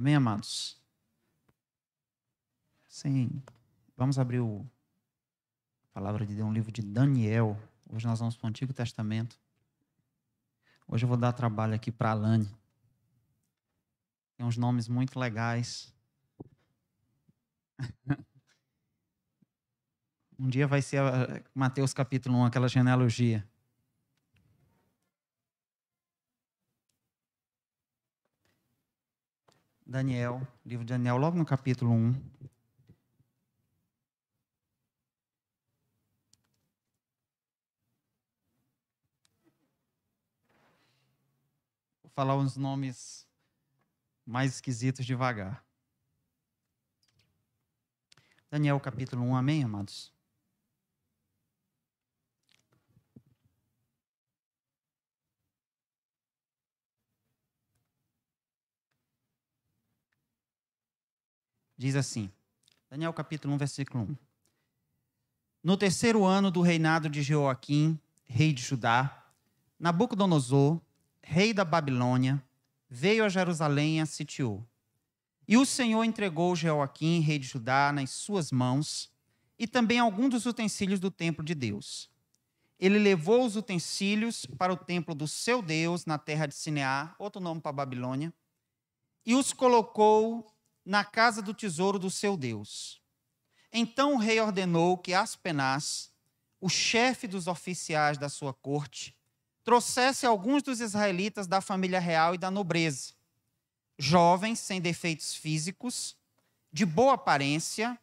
Amém, amados? Sim. Vamos abrir o a palavra de Deus, um livro de Daniel. Hoje nós vamos para o Antigo Testamento. Hoje eu vou dar trabalho aqui para a Alane. Tem uns nomes muito legais. um dia vai ser eh, Mateus capítulo 1, aquela genealogia. Daniel, livro de Daniel, logo no capítulo 1. Vou falar uns nomes mais esquisitos devagar. Daniel capítulo 1, amém, amados? Diz assim, Daniel capítulo 1, versículo 1. No terceiro ano do reinado de Joaquim, rei de Judá, Nabucodonosor, rei da Babilônia, veio a Jerusalém e a sitiou. E o Senhor entregou Joaquim, rei de Judá, nas suas mãos, e também alguns dos utensílios do templo de Deus. Ele levou os utensílios para o templo do seu Deus na terra de Sineá, outro nome para Babilônia, e os colocou na casa do tesouro do seu Deus. Então o rei ordenou que Aspenaz, o chefe dos oficiais da sua corte, trouxesse alguns dos israelitas da família real e da nobreza, jovens sem defeitos físicos, de boa aparência,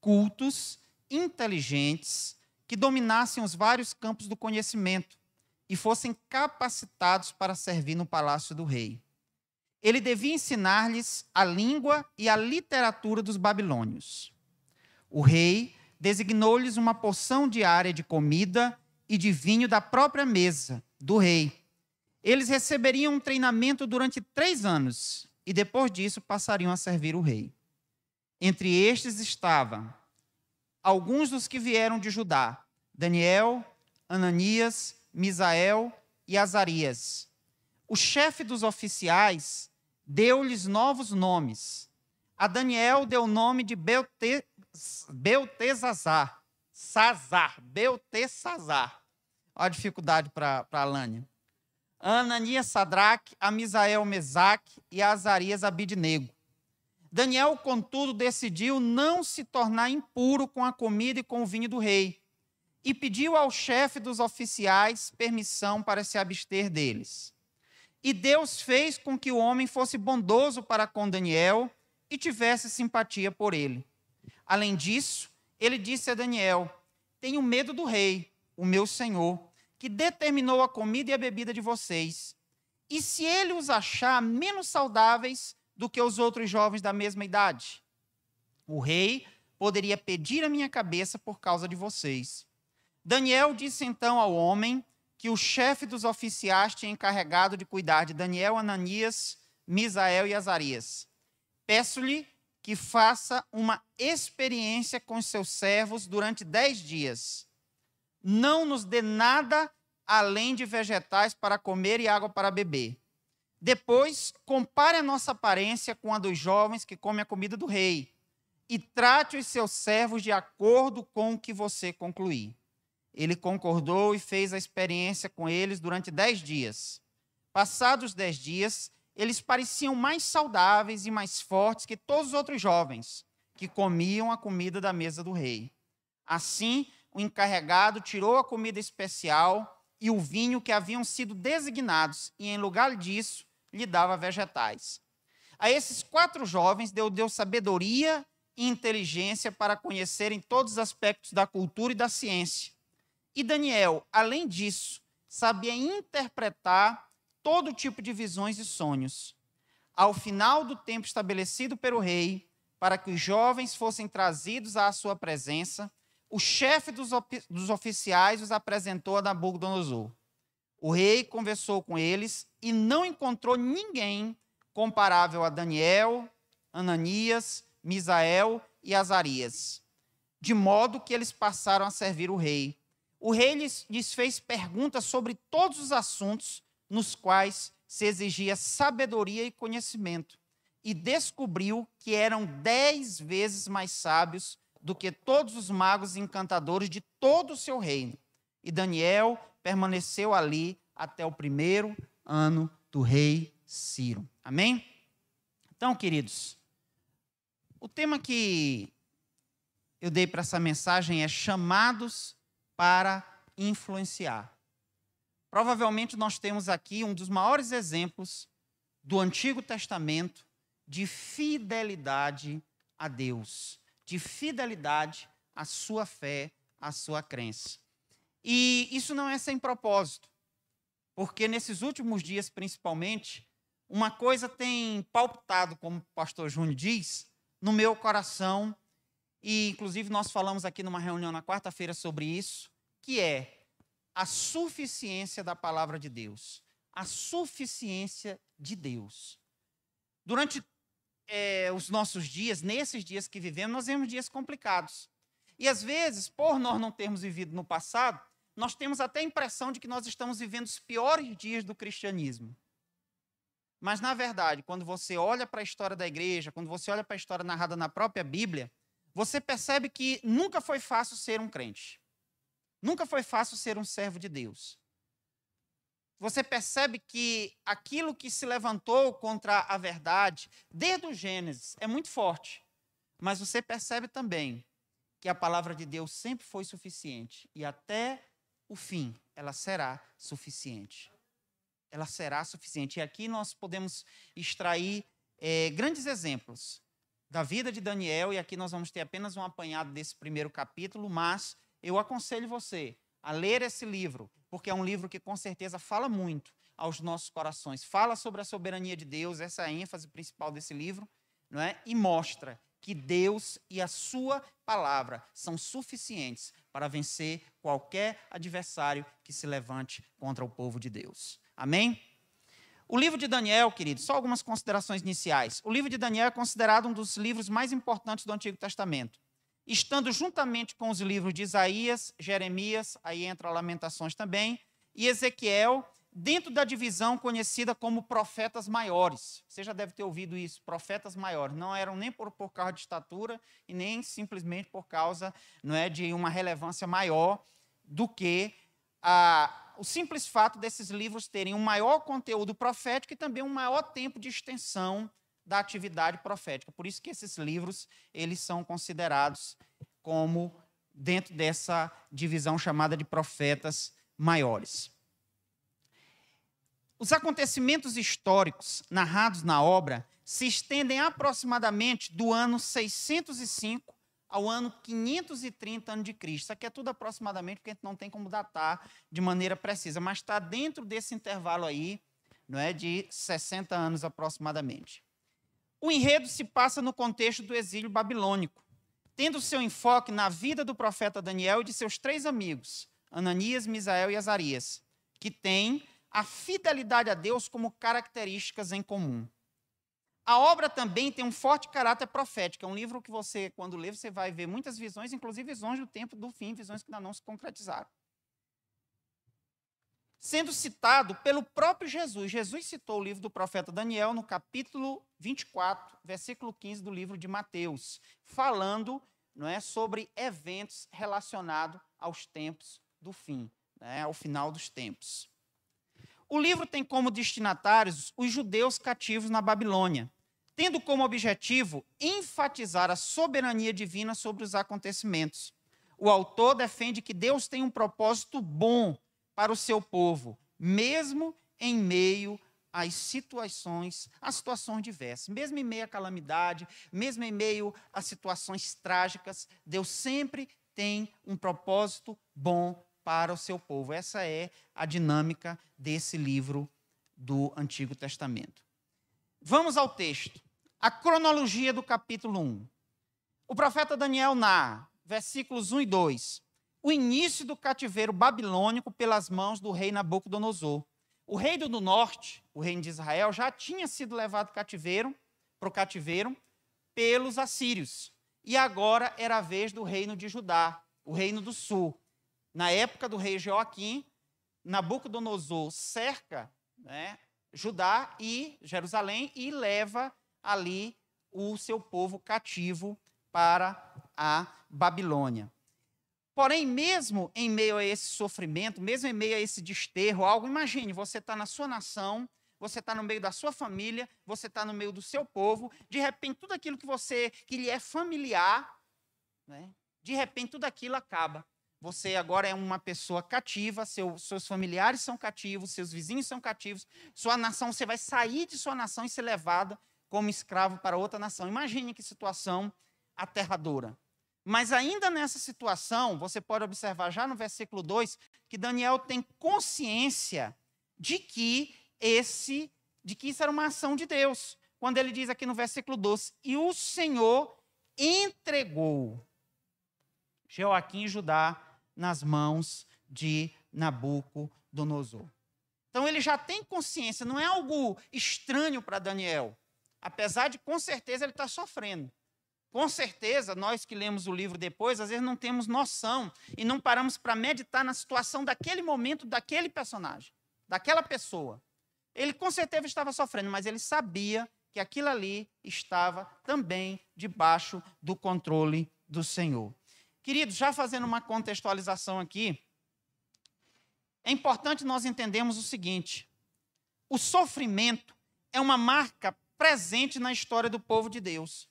cultos, inteligentes, que dominassem os vários campos do conhecimento e fossem capacitados para servir no palácio do rei ele devia ensinar-lhes a língua e a literatura dos babilônios. O rei designou-lhes uma porção diária de comida e de vinho da própria mesa do rei. Eles receberiam um treinamento durante três anos e depois disso passariam a servir o rei. Entre estes estavam alguns dos que vieram de Judá: Daniel, Ananias, Misael e Azarias. O chefe dos oficiais deu-lhes novos nomes. A Daniel deu o nome de Beltesazar, Sazar, Beltesazar. Olha a dificuldade para a Alânia. Ananias Sadraque, Amisael Mesaque e Azarias Abidnego. Daniel, contudo, decidiu não se tornar impuro com a comida e com o vinho do rei, e pediu ao chefe dos oficiais permissão para se abster deles. E Deus fez com que o homem fosse bondoso para com Daniel e tivesse simpatia por ele. Além disso, ele disse a Daniel: Tenho medo do rei, o meu senhor, que determinou a comida e a bebida de vocês. E se ele os achar menos saudáveis do que os outros jovens da mesma idade? O rei poderia pedir a minha cabeça por causa de vocês. Daniel disse então ao homem que o chefe dos oficiais tinha encarregado de cuidar de Daniel, Ananias, Misael e Azarias. Peço-lhe que faça uma experiência com seus servos durante dez dias. Não nos dê nada além de vegetais para comer e água para beber. Depois, compare a nossa aparência com a dos jovens que comem a comida do rei, e trate os seus servos de acordo com o que você concluir. Ele concordou e fez a experiência com eles durante dez dias. Passados dez dias, eles pareciam mais saudáveis e mais fortes que todos os outros jovens que comiam a comida da mesa do rei. Assim, o encarregado tirou a comida especial e o vinho que haviam sido designados, e em lugar disso, lhe dava vegetais. A esses quatro jovens deu sabedoria e inteligência para conhecerem todos os aspectos da cultura e da ciência, e Daniel, além disso, sabia interpretar todo tipo de visões e sonhos. Ao final do tempo estabelecido pelo rei, para que os jovens fossem trazidos à sua presença, o chefe dos, dos oficiais os apresentou a Nabucodonosor. O rei conversou com eles e não encontrou ninguém comparável a Daniel, Ananias, Misael e Azarias, de modo que eles passaram a servir o rei o rei lhes fez perguntas sobre todos os assuntos nos quais se exigia sabedoria e conhecimento, e descobriu que eram dez vezes mais sábios do que todos os magos e encantadores de todo o seu reino. E Daniel permaneceu ali até o primeiro ano do rei Ciro. Amém? Então, queridos, o tema que eu dei para essa mensagem é chamados para influenciar. Provavelmente nós temos aqui um dos maiores exemplos do Antigo Testamento de fidelidade a Deus, de fidelidade à sua fé, à sua crença. E isso não é sem propósito, porque nesses últimos dias, principalmente, uma coisa tem palpitado, como o pastor Júnior diz, no meu coração, e inclusive nós falamos aqui numa reunião na quarta-feira sobre isso, que é a suficiência da palavra de Deus. A suficiência de Deus. Durante é, os nossos dias, nesses dias que vivemos, nós vemos dias complicados. E às vezes, por nós não termos vivido no passado, nós temos até a impressão de que nós estamos vivendo os piores dias do cristianismo. Mas, na verdade, quando você olha para a história da igreja, quando você olha para a história narrada na própria Bíblia, você percebe que nunca foi fácil ser um crente. Nunca foi fácil ser um servo de Deus. Você percebe que aquilo que se levantou contra a verdade, desde o Gênesis, é muito forte. Mas você percebe também que a palavra de Deus sempre foi suficiente e até o fim ela será suficiente. Ela será suficiente. E aqui nós podemos extrair é, grandes exemplos da vida de Daniel, e aqui nós vamos ter apenas um apanhado desse primeiro capítulo, mas eu aconselho você a ler esse livro, porque é um livro que com certeza fala muito aos nossos corações. Fala sobre a soberania de Deus, essa é a ênfase principal desse livro, não é? E mostra que Deus e a sua palavra são suficientes para vencer qualquer adversário que se levante contra o povo de Deus. Amém? O livro de Daniel, querido, só algumas considerações iniciais. O livro de Daniel é considerado um dos livros mais importantes do Antigo Testamento estando juntamente com os livros de Isaías, Jeremias, aí entra Lamentações também, e Ezequiel, dentro da divisão conhecida como profetas maiores. Você já deve ter ouvido isso, profetas maiores. Não eram nem por, por causa de estatura e nem simplesmente por causa não é, de uma relevância maior do que a, o simples fato desses livros terem um maior conteúdo profético e também um maior tempo de extensão da atividade profética. Por isso que esses livros, eles são considerados como dentro dessa divisão chamada de profetas maiores. Os acontecimentos históricos narrados na obra se estendem aproximadamente do ano 605 ao ano 530 ano de Cristo. Isso aqui é tudo aproximadamente, porque a gente não tem como datar de maneira precisa, mas está dentro desse intervalo aí, não é, de 60 anos aproximadamente. O enredo se passa no contexto do exílio babilônico, tendo seu enfoque na vida do profeta Daniel e de seus três amigos, Ananias, Misael e Azarias, que têm a fidelidade a Deus como características em comum. A obra também tem um forte caráter profético. É um livro que você, quando lê, você vai ver muitas visões, inclusive visões do tempo do fim, visões que ainda não se concretizaram sendo citado pelo próprio Jesus. Jesus citou o livro do profeta Daniel no capítulo 24, versículo 15 do livro de Mateus, falando não é, sobre eventos relacionados aos tempos do fim, né, ao final dos tempos. O livro tem como destinatários os judeus cativos na Babilônia, tendo como objetivo enfatizar a soberania divina sobre os acontecimentos. O autor defende que Deus tem um propósito bom para o seu povo, mesmo em meio às situações, às situações diversas. Mesmo em meio à calamidade, mesmo em meio a situações trágicas, Deus sempre tem um propósito bom para o seu povo. Essa é a dinâmica desse livro do Antigo Testamento. Vamos ao texto. A cronologia do capítulo 1. O profeta Daniel narra, versículos 1 e 2 o início do cativeiro babilônico pelas mãos do rei Nabucodonosor. O reino do norte, o reino de Israel, já tinha sido levado cativeiro para o cativeiro pelos assírios. E agora era a vez do reino de Judá, o reino do sul. Na época do rei Joaquim, Nabucodonosor cerca né, Judá e Jerusalém e leva ali o seu povo cativo para a Babilônia. Porém, mesmo em meio a esse sofrimento, mesmo em meio a esse desterro, algo, imagine, você está na sua nação, você está no meio da sua família, você está no meio do seu povo, de repente tudo aquilo que você que lhe é familiar, né? de repente tudo aquilo acaba. Você agora é uma pessoa cativa, seu, seus familiares são cativos, seus vizinhos são cativos, sua nação, você vai sair de sua nação e ser levada como escravo para outra nação. Imagine que situação aterradora. Mas ainda nessa situação, você pode observar já no versículo 2 que Daniel tem consciência de que esse de que isso era uma ação de Deus. Quando ele diz aqui no versículo 12: "E o Senhor entregou Joaquim e Judá nas mãos de Nabucodonosor". Então ele já tem consciência, não é algo estranho para Daniel. Apesar de com certeza ele está sofrendo. Com certeza, nós que lemos o livro depois, às vezes não temos noção e não paramos para meditar na situação daquele momento, daquele personagem, daquela pessoa. Ele com certeza estava sofrendo, mas ele sabia que aquilo ali estava também debaixo do controle do Senhor. Queridos, já fazendo uma contextualização aqui, é importante nós entendermos o seguinte: o sofrimento é uma marca presente na história do povo de Deus.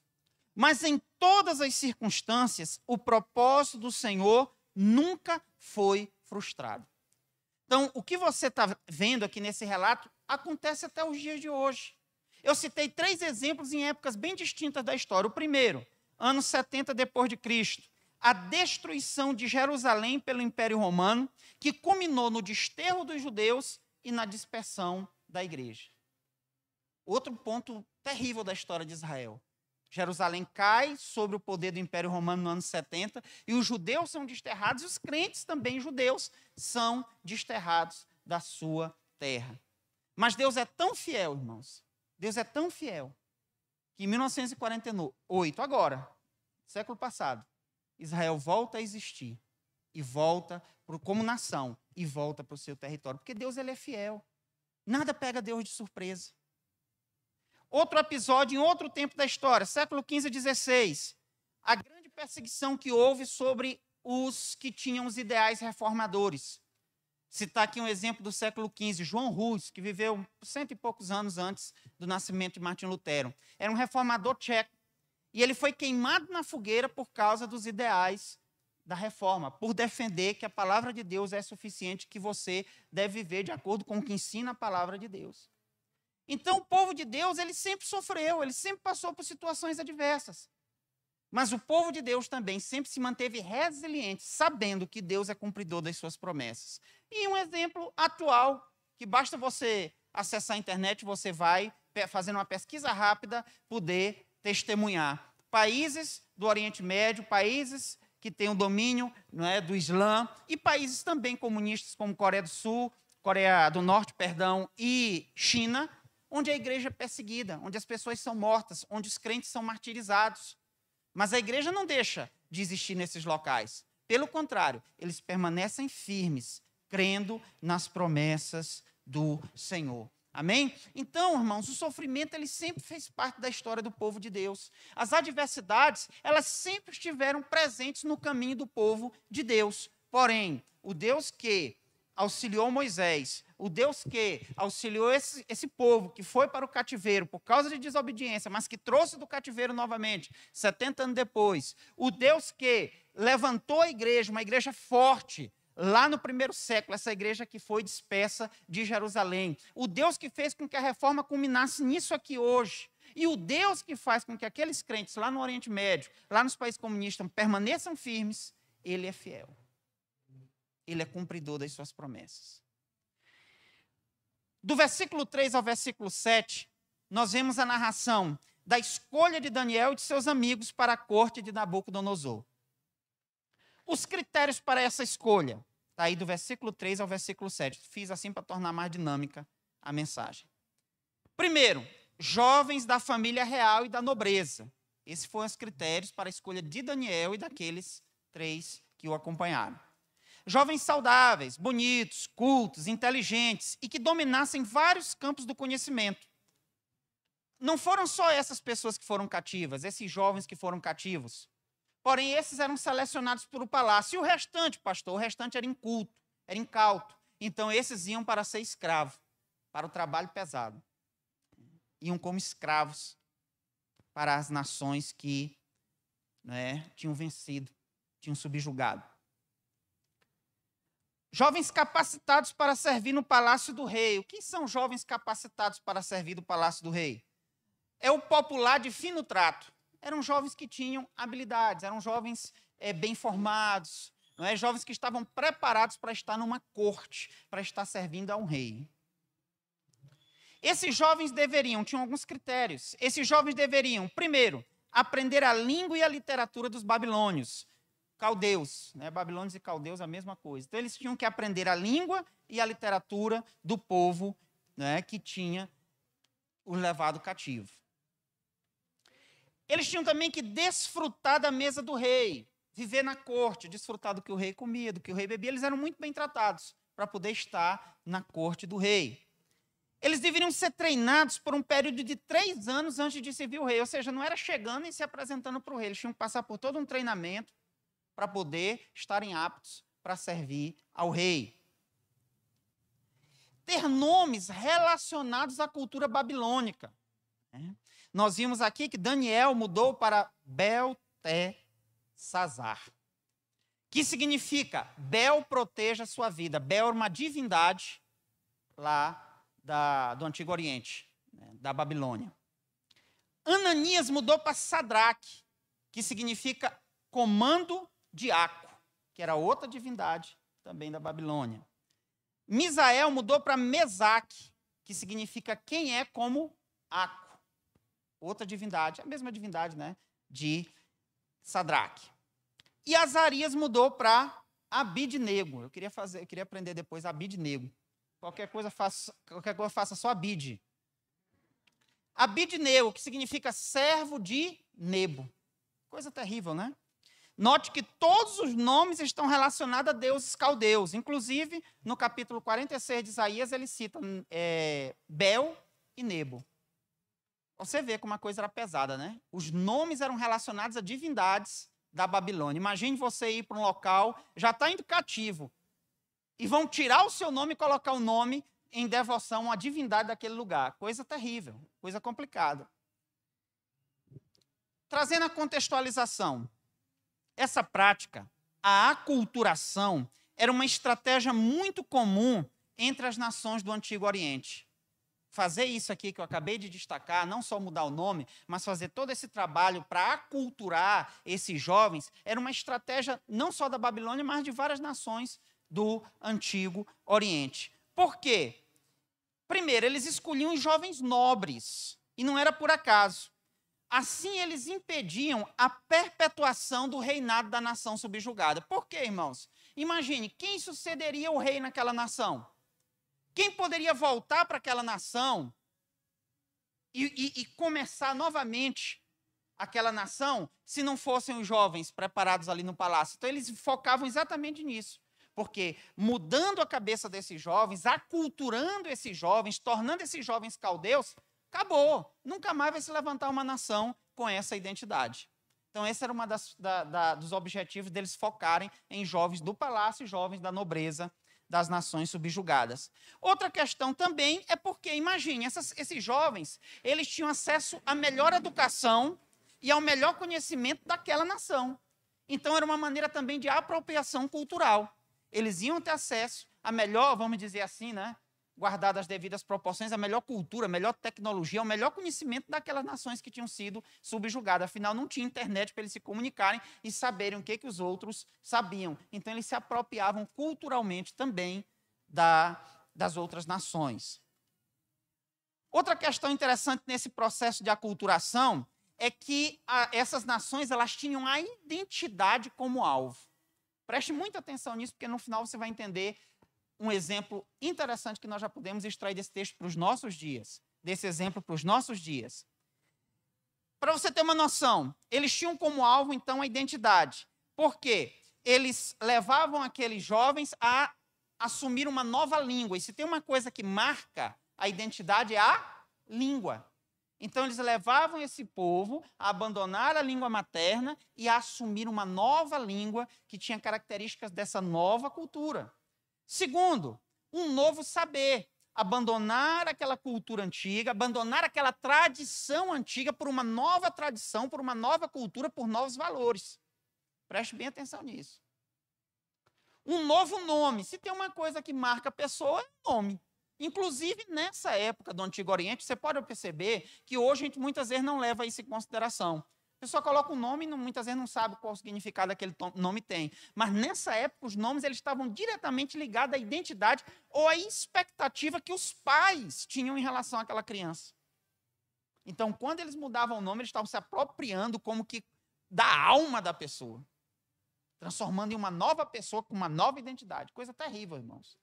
Mas em todas as circunstâncias, o propósito do Senhor nunca foi frustrado. Então, o que você está vendo aqui nesse relato acontece até os dias de hoje. Eu citei três exemplos em épocas bem distintas da história. O primeiro, anos 70 depois de Cristo, a destruição de Jerusalém pelo Império Romano, que culminou no desterro dos judeus e na dispersão da igreja. Outro ponto terrível da história de Israel, Jerusalém cai sobre o poder do Império Romano no ano 70 e os judeus são desterrados e os crentes também judeus são desterrados da sua terra. Mas Deus é tão fiel, irmãos. Deus é tão fiel que em 1948, agora, século passado, Israel volta a existir e volta como nação e volta para o seu território, porque Deus ele é fiel. Nada pega Deus de surpresa. Outro episódio, em outro tempo da história, século XV e XVI, a grande perseguição que houve sobre os que tinham os ideais reformadores. Citar aqui um exemplo do século XV, João Rus, que viveu cento e poucos anos antes do nascimento de Martin Lutero. Era um reformador tcheco. E ele foi queimado na fogueira por causa dos ideais da reforma, por defender que a palavra de Deus é suficiente, que você deve viver de acordo com o que ensina a palavra de Deus. Então o povo de Deus, ele sempre sofreu, ele sempre passou por situações adversas. Mas o povo de Deus também sempre se manteve resiliente, sabendo que Deus é cumpridor das suas promessas. E um exemplo atual, que basta você acessar a internet, você vai, fazendo uma pesquisa rápida, poder testemunhar. Países do Oriente Médio, países que têm o domínio é, do Islã, e países também comunistas como Coreia do Sul, Coreia do Norte, perdão, e China, onde a igreja é perseguida, onde as pessoas são mortas, onde os crentes são martirizados. Mas a igreja não deixa de existir nesses locais. Pelo contrário, eles permanecem firmes, crendo nas promessas do Senhor. Amém? Então, irmãos, o sofrimento ele sempre fez parte da história do povo de Deus. As adversidades, elas sempre estiveram presentes no caminho do povo de Deus. Porém, o Deus que auxiliou Moisés o Deus que auxiliou esse, esse povo que foi para o cativeiro por causa de desobediência, mas que trouxe do cativeiro novamente, 70 anos depois, o Deus que levantou a igreja, uma igreja forte, lá no primeiro século, essa igreja que foi dispersa de Jerusalém. O Deus que fez com que a reforma culminasse nisso aqui hoje. E o Deus que faz com que aqueles crentes lá no Oriente Médio, lá nos países comunistas, permaneçam firmes, ele é fiel. Ele é cumpridor das suas promessas. Do versículo 3 ao versículo 7, nós vemos a narração da escolha de Daniel e de seus amigos para a corte de Nabucodonosor. Os critérios para essa escolha, está aí do versículo 3 ao versículo 7. Fiz assim para tornar mais dinâmica a mensagem. Primeiro, jovens da família real e da nobreza. Esses foram os critérios para a escolha de Daniel e daqueles três que o acompanharam. Jovens saudáveis, bonitos, cultos, inteligentes e que dominassem vários campos do conhecimento. Não foram só essas pessoas que foram cativas, esses jovens que foram cativos. Porém, esses eram selecionados pelo palácio. E o restante, pastor, o restante era inculto, era incauto. Então, esses iam para ser escravo, para o trabalho pesado. Iam como escravos para as nações que né, tinham vencido, tinham subjugado. Jovens capacitados para servir no palácio do rei. Quem são jovens capacitados para servir no palácio do rei? É o popular de fino trato. Eram jovens que tinham habilidades, eram jovens é, bem formados, não é? jovens que estavam preparados para estar numa corte, para estar servindo a um rei. Esses jovens deveriam, tinham alguns critérios. Esses jovens deveriam, primeiro, aprender a língua e a literatura dos babilônios caldeus, né? babilônios e caldeus a mesma coisa. Então eles tinham que aprender a língua e a literatura do povo né, que tinha os levado cativo. Eles tinham também que desfrutar da mesa do rei, viver na corte, desfrutar do que o rei comia, do que o rei bebia. Eles eram muito bem tratados para poder estar na corte do rei. Eles deveriam ser treinados por um período de três anos antes de servir o rei, ou seja, não era chegando e se apresentando para o rei. Eles tinham que passar por todo um treinamento para poder estarem aptos para servir ao rei. Ter nomes relacionados à cultura babilônica. Né? Nós vimos aqui que Daniel mudou para Beltesazar, que significa Bel proteja sua vida. Bel era uma divindade lá da, do Antigo Oriente, né, da Babilônia. Ananias mudou para Sadraque, que significa comando de Aco, que era outra divindade também da Babilônia. Misael mudou para Mesaque, que significa quem é como Aco, outra divindade, a mesma divindade né, de Sadraque. E Azarias mudou para Abidnego. Eu queria fazer, eu queria aprender depois Abidnego. Qualquer coisa faça, qualquer coisa faça só Abid. Abidnego, que significa servo de Nebo. Coisa terrível, né? Note que todos os nomes estão relacionados a deuses caldeus. Inclusive, no capítulo 46 de Isaías, ele cita é, Bel e Nebo. Você vê como a coisa era pesada, né? Os nomes eram relacionados a divindades da Babilônia. Imagine você ir para um local, já está indo cativo, e vão tirar o seu nome e colocar o nome em devoção à divindade daquele lugar. Coisa terrível, coisa complicada. Trazendo a contextualização. Essa prática, a aculturação, era uma estratégia muito comum entre as nações do Antigo Oriente. Fazer isso aqui que eu acabei de destacar, não só mudar o nome, mas fazer todo esse trabalho para aculturar esses jovens, era uma estratégia não só da Babilônia, mas de várias nações do Antigo Oriente. Por quê? Primeiro, eles escolhiam jovens nobres, e não era por acaso. Assim eles impediam a perpetuação do reinado da nação subjugada. Por quê, irmãos? Imagine, quem sucederia o rei naquela nação? Quem poderia voltar para aquela nação e, e, e, começar novamente aquela nação se não fossem os jovens preparados ali no palácio? Então eles focavam exatamente nisso. Porque mudando a cabeça desses jovens, aculturando esses jovens, tornando esses jovens caldeus, Acabou. Nunca mais vai se levantar uma nação com essa identidade. Então, esse era um da, dos objetivos deles focarem em jovens do palácio e jovens da nobreza das nações subjugadas. Outra questão também é porque, imagine, essas, esses jovens, eles tinham acesso à melhor educação e ao melhor conhecimento daquela nação. Então, era uma maneira também de apropriação cultural. Eles iam ter acesso à melhor, vamos dizer assim, né, guardadas as devidas proporções, a melhor cultura, a melhor tecnologia, o melhor conhecimento daquelas nações que tinham sido subjugadas. Afinal, não tinha internet para eles se comunicarem e saberem o que, que os outros sabiam. Então, eles se apropriavam culturalmente também da, das outras nações. Outra questão interessante nesse processo de aculturação é que a, essas nações elas tinham a identidade como alvo. Preste muita atenção nisso, porque no final você vai entender um exemplo interessante que nós já podemos extrair desse texto para os nossos dias, desse exemplo para os nossos dias. Para você ter uma noção, eles tinham como alvo, então, a identidade. Por quê? Eles levavam aqueles jovens a assumir uma nova língua. E se tem uma coisa que marca a identidade, é a língua. Então, eles levavam esse povo a abandonar a língua materna e a assumir uma nova língua que tinha características dessa nova cultura. Segundo, um novo saber. Abandonar aquela cultura antiga, abandonar aquela tradição antiga por uma nova tradição, por uma nova cultura, por novos valores. Preste bem atenção nisso. Um novo nome. Se tem uma coisa que marca a pessoa, é o nome. Inclusive, nessa época do Antigo Oriente, você pode perceber que hoje a gente muitas vezes não leva isso em consideração. A pessoa coloca um nome e muitas vezes não sabe qual o significado aquele nome tem. Mas nessa época, os nomes eles estavam diretamente ligados à identidade ou à expectativa que os pais tinham em relação àquela criança. Então, quando eles mudavam o nome, eles estavam se apropriando como que da alma da pessoa, transformando em uma nova pessoa com uma nova identidade. Coisa terrível, irmãos.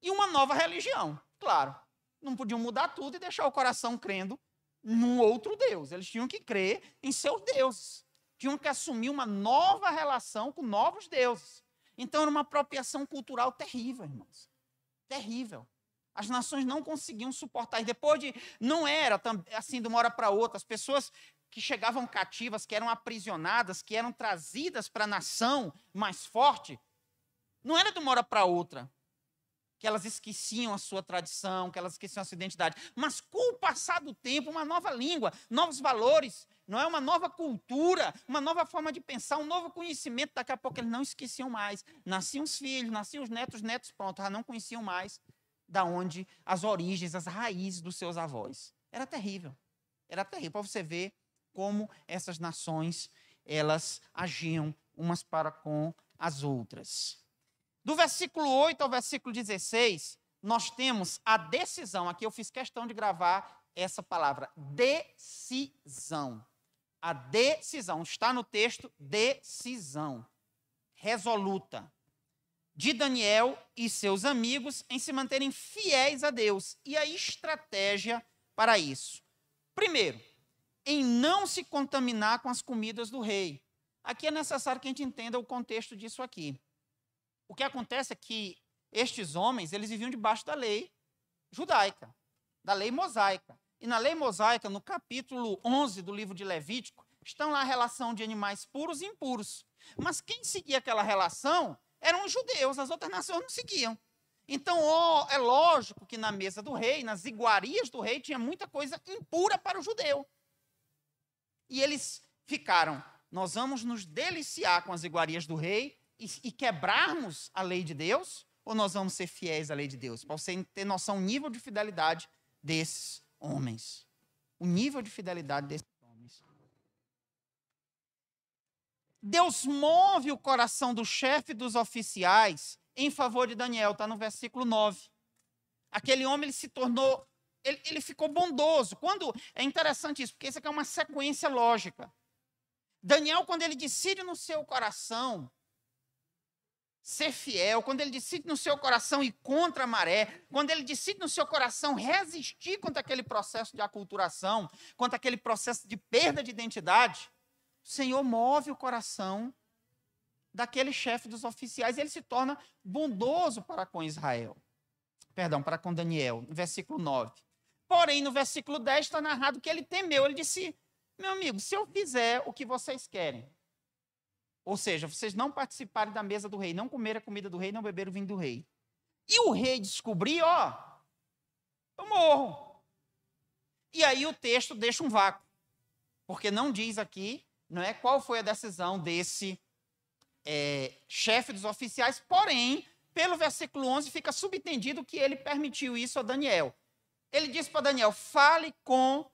E uma nova religião, claro. Não podiam mudar tudo e deixar o coração crendo num outro Deus. Eles tinham que crer em seus deuses. Tinham que assumir uma nova relação com novos deuses. Então era uma apropriação cultural terrível, irmãos. Terrível. As nações não conseguiam suportar. E depois de. Não era assim de uma hora para outra. As pessoas que chegavam cativas, que eram aprisionadas, que eram trazidas para a nação mais forte, não era de uma hora para outra que elas esqueciam a sua tradição, que elas esqueciam a sua identidade. Mas com o passar do tempo, uma nova língua, novos valores, não é uma nova cultura, uma nova forma de pensar, um novo conhecimento. Daqui a pouco eles não esqueciam mais. Nasciam os filhos, nasciam os netos, os netos, pronto, já não conheciam mais da onde as origens, as raízes dos seus avós. Era terrível. Era terrível para você ver como essas nações elas agiam umas para com as outras. Do versículo 8 ao versículo 16, nós temos a decisão. Aqui eu fiz questão de gravar essa palavra: decisão. A decisão. Está no texto: decisão. Resoluta. De Daniel e seus amigos em se manterem fiéis a Deus. E a estratégia para isso? Primeiro, em não se contaminar com as comidas do rei. Aqui é necessário que a gente entenda o contexto disso aqui. O que acontece é que estes homens, eles viviam debaixo da lei judaica, da lei mosaica. E na lei mosaica, no capítulo 11 do livro de Levítico, estão lá a relação de animais puros e impuros. Mas quem seguia aquela relação eram os judeus, as outras nações não seguiam. Então, é lógico que na mesa do rei, nas iguarias do rei, tinha muita coisa impura para o judeu. E eles ficaram, nós vamos nos deliciar com as iguarias do rei, e, e quebrarmos a lei de Deus, ou nós vamos ser fiéis à lei de Deus? Para você ter noção do nível de fidelidade desses homens. O nível de fidelidade desses homens. Deus move o coração do chefe dos oficiais em favor de Daniel, está no versículo 9. Aquele homem ele se tornou, ele, ele ficou bondoso. Quando É interessante isso, porque isso aqui é uma sequência lógica. Daniel, quando ele decide no seu coração ser fiel, quando ele decide no seu coração ir contra a maré, quando ele decide no seu coração resistir contra aquele processo de aculturação, contra aquele processo de perda de identidade, o Senhor move o coração daquele chefe dos oficiais, e ele se torna bondoso para com Israel. Perdão, para com Daniel, no versículo 9. Porém, no versículo 10 está narrado que ele temeu, ele disse: Meu amigo, se eu fizer o que vocês querem, ou seja, vocês não participarem da mesa do rei, não comerem a comida do rei, não beber o vinho do rei. E o rei descobrir, ó, eu morro. E aí o texto deixa um vácuo. Porque não diz aqui, não é qual foi a decisão desse é, chefe dos oficiais, porém, pelo versículo 11 fica subentendido que ele permitiu isso a Daniel. Ele disse para Daniel: "Fale com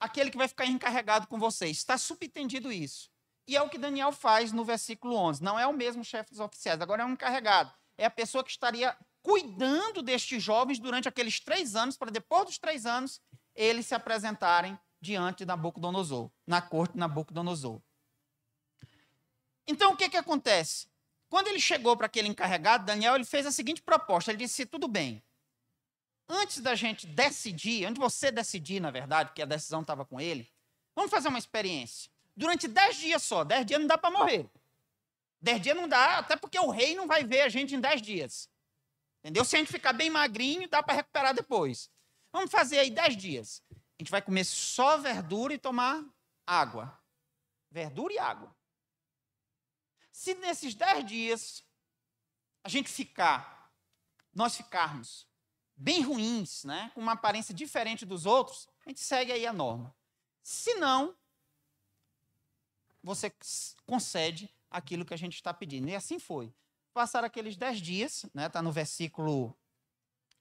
aquele que vai ficar encarregado com vocês". Está subentendido isso. E é o que Daniel faz no versículo 11. Não é o mesmo chefe dos oficiais, agora é um encarregado. É a pessoa que estaria cuidando destes jovens durante aqueles três anos, para depois dos três anos eles se apresentarem diante de Nabucodonosor, na corte de Nabucodonosor. Então, o que, que acontece? Quando ele chegou para aquele encarregado, Daniel, ele fez a seguinte proposta. Ele disse, tudo bem, antes da gente decidir, antes de você decidir, na verdade, que a decisão estava com ele, vamos fazer uma experiência durante dez dias só. Dez dias não dá para tá. morrer. Dez dias não dá, até porque o rei não vai ver a gente em dez dias. Entendeu? Se a gente ficar bem magrinho, dá para recuperar depois. Vamos fazer aí dez dias. A gente vai comer só verdura e tomar água. Verdura e água. Se nesses dez dias a gente ficar, nós ficarmos bem ruins, né, com uma aparência diferente dos outros, a gente segue aí a norma. Se não, você concede aquilo que a gente está pedindo. E assim foi. Passaram aqueles dez dias, né? Está no versículo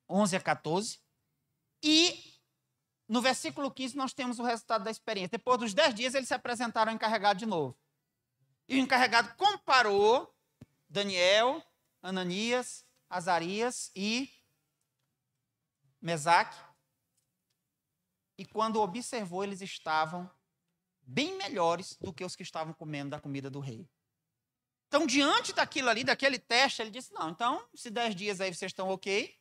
11 a 14. E no versículo 15 nós temos o resultado da experiência. Depois dos dez dias eles se apresentaram encarregados encarregado de novo. E o encarregado comparou Daniel, Ananias, Azarias e Mesaque. E quando observou, eles estavam bem melhores do que os que estavam comendo da comida do rei. Então, diante daquilo ali, daquele teste, ele disse: Não, então, se dez dias aí vocês estão ok,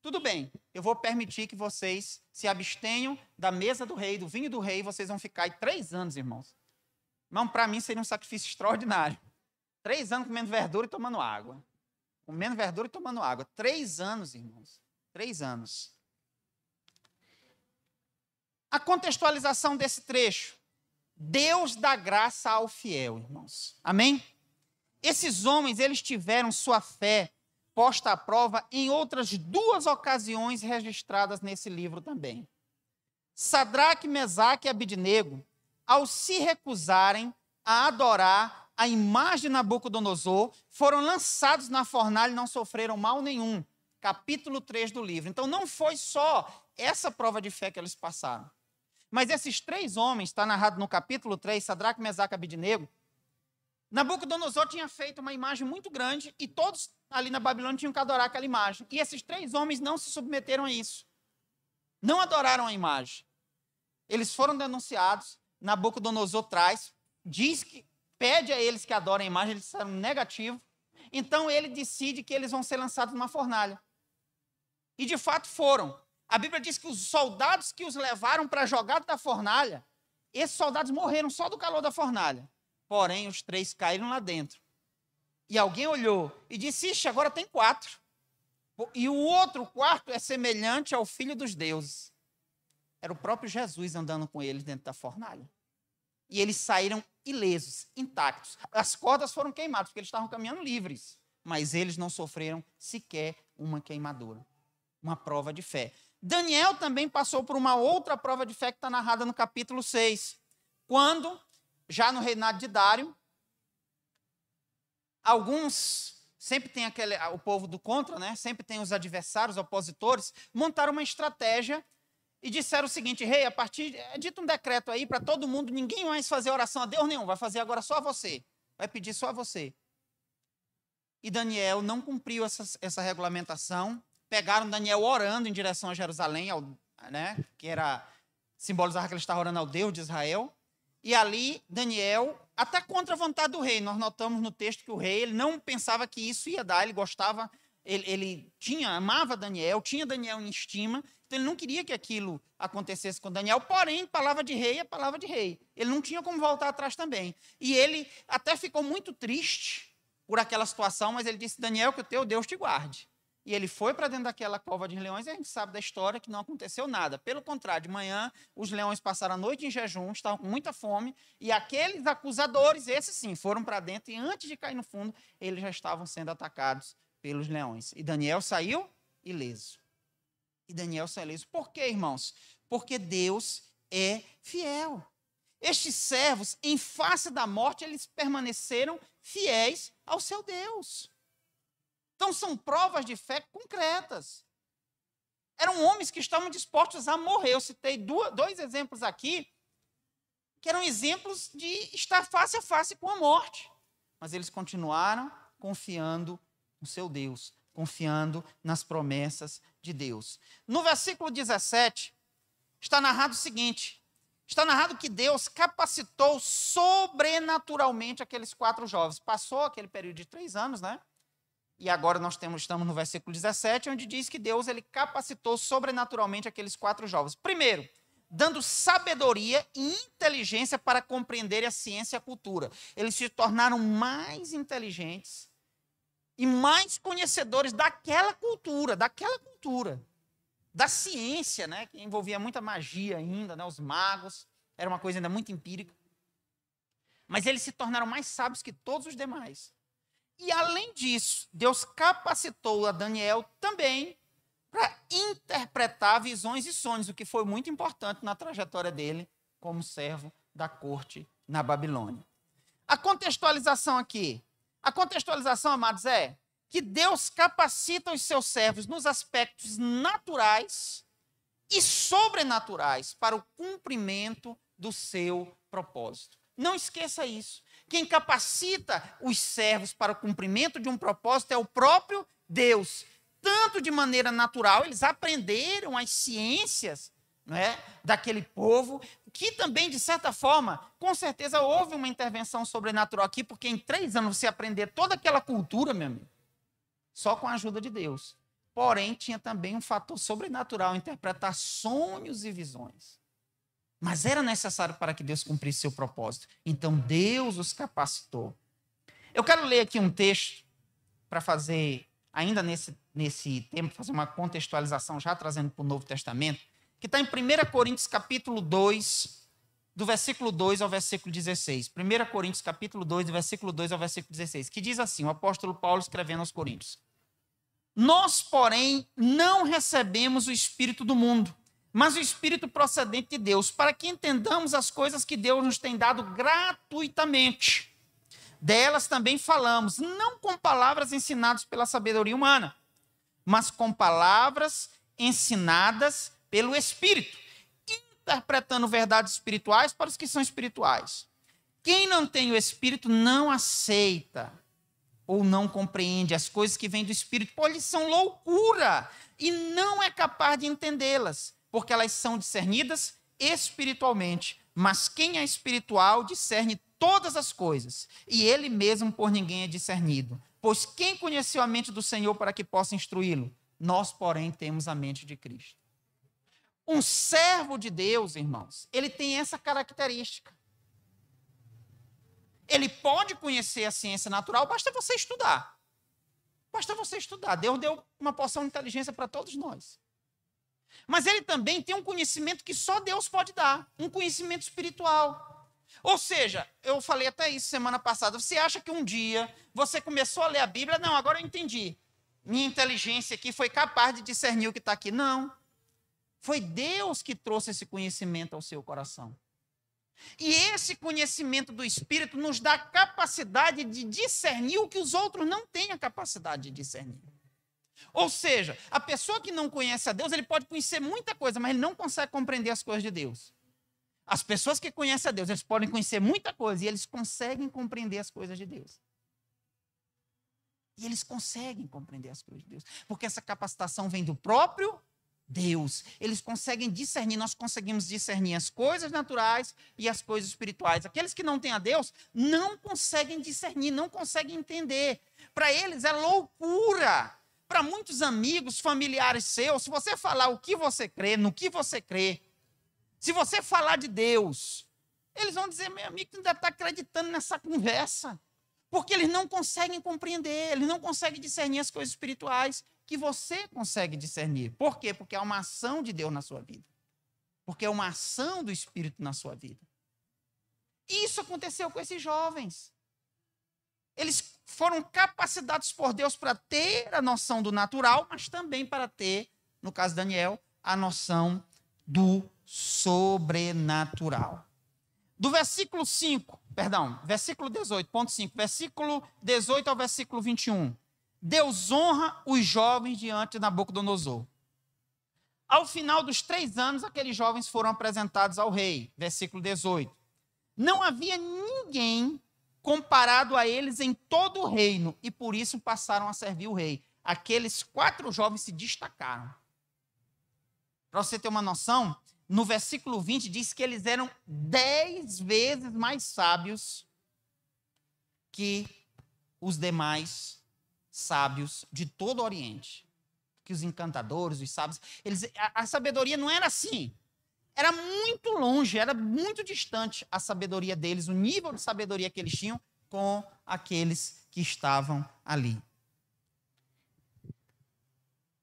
tudo bem, eu vou permitir que vocês se abstenham da mesa do rei, do vinho do rei, vocês vão ficar aí três anos, irmãos. Irmão, para mim seria um sacrifício extraordinário. Três anos comendo verdura e tomando água. Comendo verdura e tomando água. Três anos, irmãos. Três anos. A contextualização desse trecho. Deus dá graça ao fiel, irmãos. Amém? Esses homens, eles tiveram sua fé posta à prova em outras duas ocasiões registradas nesse livro também. Sadraque, Mesaque e Abidnego, ao se recusarem a adorar a imagem de Nabucodonosor, foram lançados na fornalha e não sofreram mal nenhum. Capítulo 3 do livro. Então não foi só essa prova de fé que eles passaram. Mas esses três homens, está narrado no capítulo 3, Sadraque, Mesaque e Nabucodonosor tinha feito uma imagem muito grande e todos ali na Babilônia tinham que adorar aquela imagem. E esses três homens não se submeteram a isso. Não adoraram a imagem. Eles foram denunciados, Nabucodonosor traz, diz que pede a eles que adorem a imagem, eles disseram negativo. Então ele decide que eles vão ser lançados numa fornalha. E de fato foram. A Bíblia diz que os soldados que os levaram para jogar da fornalha, esses soldados morreram só do calor da fornalha. Porém, os três caíram lá dentro. E alguém olhou e disse: Ixi, agora tem quatro. E o outro quarto é semelhante ao filho dos deuses. Era o próprio Jesus andando com eles dentro da fornalha. E eles saíram ilesos, intactos. As cordas foram queimadas, porque eles estavam caminhando livres. Mas eles não sofreram sequer uma queimadura uma prova de fé. Daniel também passou por uma outra prova de fé que está narrada no capítulo 6, quando, já no reinado de Dário, alguns, sempre tem aquele, o povo do contra, né? sempre tem os adversários, opositores, montaram uma estratégia e disseram o seguinte: rei, a partir. É dito um decreto aí para todo mundo, ninguém mais fazer oração a Deus nenhum, vai fazer agora só a você, vai pedir só a você. E Daniel não cumpriu essa, essa regulamentação pegaram Daniel orando em direção a Jerusalém, ao, né, que era simbolizava que ele estava orando ao Deus de Israel. E ali Daniel, até contra a vontade do rei, nós notamos no texto que o rei ele não pensava que isso ia dar, ele gostava, ele, ele tinha, amava Daniel, tinha Daniel em estima, então ele não queria que aquilo acontecesse com Daniel, porém, palavra de rei é palavra de rei. Ele não tinha como voltar atrás também. E ele até ficou muito triste por aquela situação, mas ele disse: Daniel, que o teu Deus te guarde. E ele foi para dentro daquela cova de leões e a gente sabe da história que não aconteceu nada. Pelo contrário, de manhã, os leões passaram a noite em jejum, estavam com muita fome, e aqueles acusadores, esses sim, foram para dentro e antes de cair no fundo, eles já estavam sendo atacados pelos leões. E Daniel saiu ileso. E Daniel saiu ileso. Por quê, irmãos? Porque Deus é fiel. Estes servos, em face da morte, eles permaneceram fiéis ao seu Deus. Então são provas de fé concretas. Eram homens que estavam dispostos a morrer. Eu citei dois exemplos aqui que eram exemplos de estar face a face com a morte. Mas eles continuaram confiando no seu Deus, confiando nas promessas de Deus. No versículo 17, está narrado o seguinte: Está narrado que Deus capacitou sobrenaturalmente aqueles quatro jovens. Passou aquele período de três anos, né? E agora nós temos, estamos no versículo 17, onde diz que Deus ele capacitou sobrenaturalmente aqueles quatro jovens. Primeiro, dando sabedoria e inteligência para compreender a ciência e a cultura. Eles se tornaram mais inteligentes e mais conhecedores daquela cultura, daquela cultura, da ciência, né, que envolvia muita magia ainda, né, os magos, era uma coisa ainda muito empírica. Mas eles se tornaram mais sábios que todos os demais. E além disso, Deus capacitou a Daniel também para interpretar visões e sonhos, o que foi muito importante na trajetória dele como servo da corte na Babilônia. A contextualização aqui. A contextualização, amados, é que Deus capacita os seus servos nos aspectos naturais e sobrenaturais para o cumprimento do seu propósito. Não esqueça isso. Quem capacita os servos para o cumprimento de um propósito é o próprio Deus. Tanto de maneira natural, eles aprenderam as ciências é? daquele povo, que também, de certa forma, com certeza houve uma intervenção sobrenatural aqui, porque em três anos você aprender toda aquela cultura, meu amigo, só com a ajuda de Deus. Porém, tinha também um fator sobrenatural, interpretar sonhos e visões. Mas era necessário para que Deus cumprisse seu propósito. Então Deus os capacitou. Eu quero ler aqui um texto para fazer, ainda nesse, nesse tempo, fazer uma contextualização já trazendo para o Novo Testamento, que está em 1 Coríntios capítulo 2, do versículo 2 ao versículo 16. 1 Coríntios capítulo 2, do versículo 2 ao versículo 16, que diz assim, o apóstolo Paulo escrevendo aos Coríntios. Nós, porém, não recebemos o Espírito do mundo, mas o Espírito procedente de Deus, para que entendamos as coisas que Deus nos tem dado gratuitamente. Delas também falamos, não com palavras ensinadas pela sabedoria humana, mas com palavras ensinadas pelo Espírito, interpretando verdades espirituais para os que são espirituais. Quem não tem o Espírito não aceita ou não compreende as coisas que vêm do Espírito, pois são loucura e não é capaz de entendê-las porque elas são discernidas espiritualmente. Mas quem é espiritual discerne todas as coisas, e ele mesmo por ninguém é discernido. Pois quem conheceu a mente do Senhor para que possa instruí-lo? Nós, porém, temos a mente de Cristo. Um servo de Deus, irmãos, ele tem essa característica. Ele pode conhecer a ciência natural, basta você estudar. Basta você estudar. Deus deu uma porção de inteligência para todos nós. Mas ele também tem um conhecimento que só Deus pode dar, um conhecimento espiritual. Ou seja, eu falei até isso semana passada. Você acha que um dia você começou a ler a Bíblia? Não, agora eu entendi. Minha inteligência aqui foi capaz de discernir o que está aqui. Não. Foi Deus que trouxe esse conhecimento ao seu coração. E esse conhecimento do Espírito nos dá capacidade de discernir o que os outros não têm a capacidade de discernir. Ou seja, a pessoa que não conhece a Deus, ele pode conhecer muita coisa, mas ele não consegue compreender as coisas de Deus. As pessoas que conhecem a Deus, eles podem conhecer muita coisa e eles conseguem compreender as coisas de Deus. E eles conseguem compreender as coisas de Deus, porque essa capacitação vem do próprio Deus. Eles conseguem discernir, nós conseguimos discernir as coisas naturais e as coisas espirituais. Aqueles que não têm a Deus não conseguem discernir, não conseguem entender. Para eles é loucura para muitos amigos, familiares seus, se você falar o que você crê, no que você crê, se você falar de Deus, eles vão dizer: meu amigo, ainda está acreditando nessa conversa. Porque eles não conseguem compreender, eles não conseguem discernir as coisas espirituais que você consegue discernir. Por quê? Porque há uma ação de Deus na sua vida. Porque é uma ação do Espírito na sua vida. Isso aconteceu com esses jovens eles foram capacitados por Deus para ter a noção do natural, mas também para ter, no caso de Daniel, a noção do sobrenatural. Do versículo 5, perdão, versículo 18, ponto versículo 18 ao versículo 21. Deus honra os jovens diante de Nabucodonosor. Ao final dos três anos, aqueles jovens foram apresentados ao rei. Versículo 18. Não havia ninguém comparado a eles em todo o reino, e por isso passaram a servir o rei. Aqueles quatro jovens se destacaram. Para você ter uma noção, no versículo 20 diz que eles eram dez vezes mais sábios que os demais sábios de todo o Oriente. Que os encantadores, os sábios. Eles, a, a sabedoria não era assim. Era muito longe, era muito distante a sabedoria deles, o nível de sabedoria que eles tinham com aqueles que estavam ali.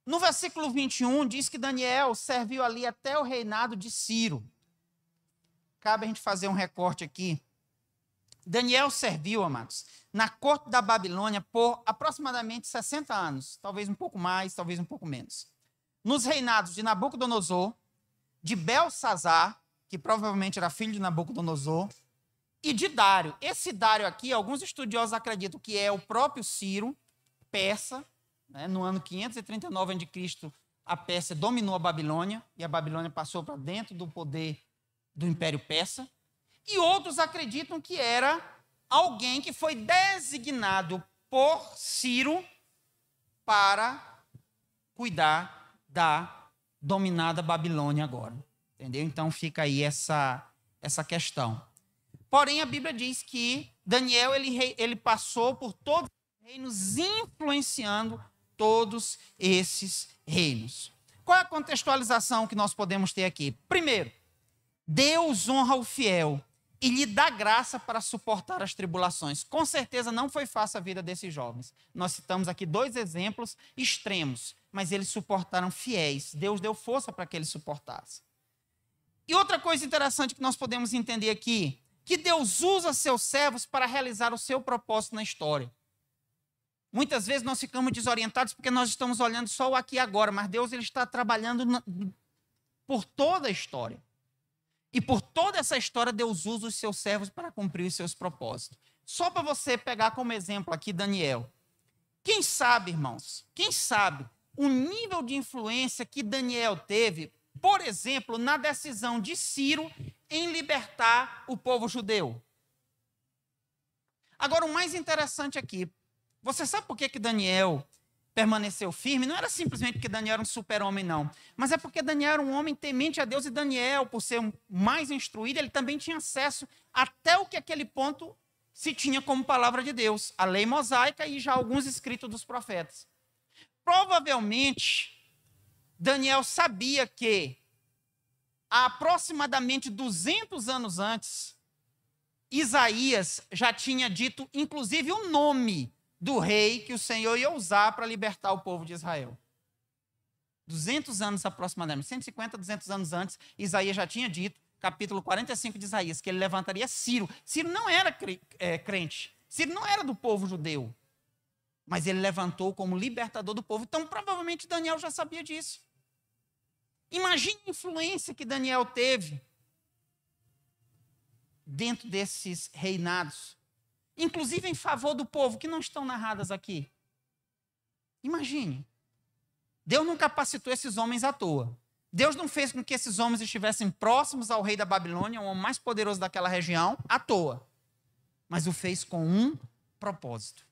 No versículo 21, diz que Daniel serviu ali até o reinado de Ciro. Cabe a gente fazer um recorte aqui. Daniel serviu, amados, na corte da Babilônia por aproximadamente 60 anos, talvez um pouco mais, talvez um pouco menos. Nos reinados de Nabucodonosor, de Belsazar, que provavelmente era filho de Nabucodonosor, e de Dário. Esse Dário aqui, alguns estudiosos acreditam que é o próprio Ciro, persa, né? no ano 539 a.C., a Pérsia dominou a Babilônia, e a Babilônia passou para dentro do poder do Império Persa. E outros acreditam que era alguém que foi designado por Ciro para cuidar da dominada a Babilônia agora. Entendeu? Então fica aí essa, essa questão. Porém, a Bíblia diz que Daniel ele, ele passou por todos os reinos, influenciando todos esses reinos. Qual é a contextualização que nós podemos ter aqui? Primeiro, Deus honra o fiel e lhe dá graça para suportar as tribulações. Com certeza não foi fácil a vida desses jovens. Nós citamos aqui dois exemplos extremos mas eles suportaram fiéis. Deus deu força para que eles suportassem. E outra coisa interessante que nós podemos entender aqui, que Deus usa seus servos para realizar o seu propósito na história. Muitas vezes nós ficamos desorientados porque nós estamos olhando só o aqui e agora, mas Deus ele está trabalhando na, por toda a história. E por toda essa história, Deus usa os seus servos para cumprir os seus propósitos. Só para você pegar como exemplo aqui Daniel. Quem sabe, irmãos, quem sabe o nível de influência que Daniel teve, por exemplo, na decisão de Ciro em libertar o povo judeu. Agora, o mais interessante aqui, você sabe por que, que Daniel permaneceu firme? Não era simplesmente porque Daniel era um super-homem, não. Mas é porque Daniel era um homem temente a Deus e Daniel, por ser mais instruído, ele também tinha acesso até o que aquele ponto se tinha como palavra de Deus, a lei mosaica e já alguns escritos dos profetas. Provavelmente, Daniel sabia que, aproximadamente 200 anos antes, Isaías já tinha dito, inclusive, o nome do rei que o Senhor ia usar para libertar o povo de Israel. 200 anos aproximadamente, 150, 200 anos antes, Isaías já tinha dito, capítulo 45 de Isaías, que ele levantaria Ciro. Ciro não era é, crente, Ciro não era do povo judeu mas ele levantou como libertador do povo. Então, provavelmente Daniel já sabia disso. Imagine a influência que Daniel teve dentro desses reinados, inclusive em favor do povo, que não estão narradas aqui. Imagine. Deus não capacitou esses homens à toa. Deus não fez com que esses homens estivessem próximos ao rei da Babilônia, o homem mais poderoso daquela região, à toa. Mas o fez com um propósito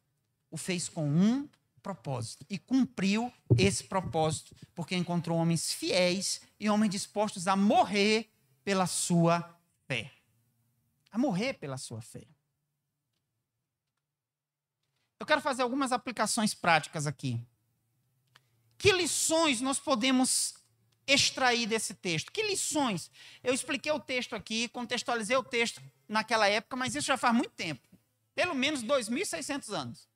o fez com um propósito e cumpriu esse propósito, porque encontrou homens fiéis e homens dispostos a morrer pela sua fé. A morrer pela sua fé. Eu quero fazer algumas aplicações práticas aqui. Que lições nós podemos extrair desse texto? Que lições? Eu expliquei o texto aqui, contextualizei o texto naquela época, mas isso já faz muito tempo pelo menos 2.600 anos.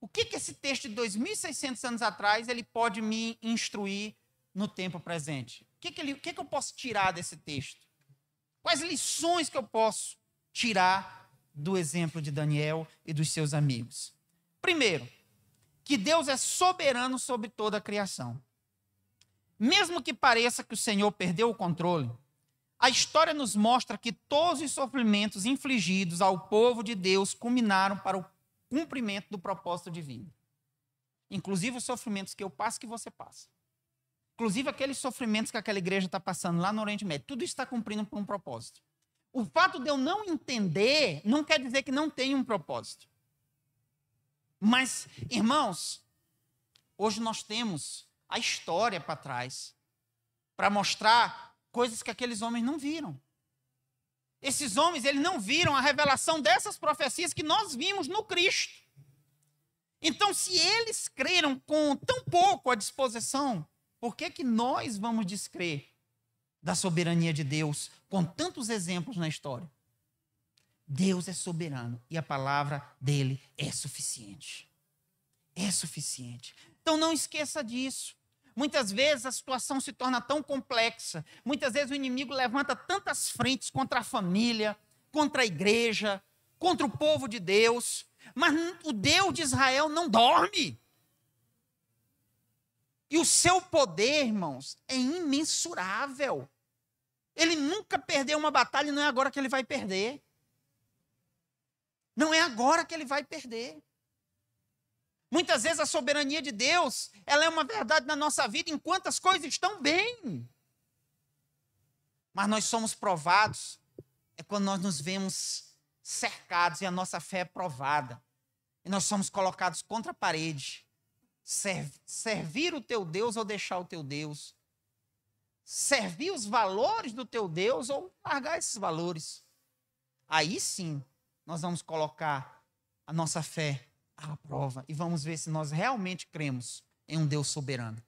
O que, que esse texto de 2.600 anos atrás ele pode me instruir no tempo presente? O que, que, ele, o que, que eu posso tirar desse texto? Quais lições que eu posso tirar do exemplo de Daniel e dos seus amigos? Primeiro, que Deus é soberano sobre toda a criação. Mesmo que pareça que o Senhor perdeu o controle, a história nos mostra que todos os sofrimentos infligidos ao povo de Deus culminaram para o cumprimento do propósito divino. Inclusive os sofrimentos que eu passo, que você passa. Inclusive aqueles sofrimentos que aquela igreja está passando lá no Oriente Médio. Tudo está cumprindo por um propósito. O fato de eu não entender não quer dizer que não tenha um propósito. Mas, irmãos, hoje nós temos a história para trás para mostrar coisas que aqueles homens não viram. Esses homens, eles não viram a revelação dessas profecias que nós vimos no Cristo. Então, se eles creram com tão pouco a disposição, por que que nós vamos descrer da soberania de Deus com tantos exemplos na história? Deus é soberano e a palavra dele é suficiente. É suficiente. Então não esqueça disso. Muitas vezes a situação se torna tão complexa, muitas vezes o inimigo levanta tantas frentes contra a família, contra a igreja, contra o povo de Deus, mas o Deus de Israel não dorme. E o seu poder, irmãos, é imensurável. Ele nunca perdeu uma batalha e não é agora que ele vai perder. Não é agora que ele vai perder. Muitas vezes a soberania de Deus, ela é uma verdade na nossa vida enquanto as coisas estão bem. Mas nós somos provados é quando nós nos vemos cercados e a nossa fé é provada. E nós somos colocados contra a parede. servir o teu Deus ou deixar o teu Deus. Servir os valores do teu Deus ou largar esses valores. Aí sim, nós vamos colocar a nossa fé à prova e vamos ver se nós realmente cremos em um Deus soberano.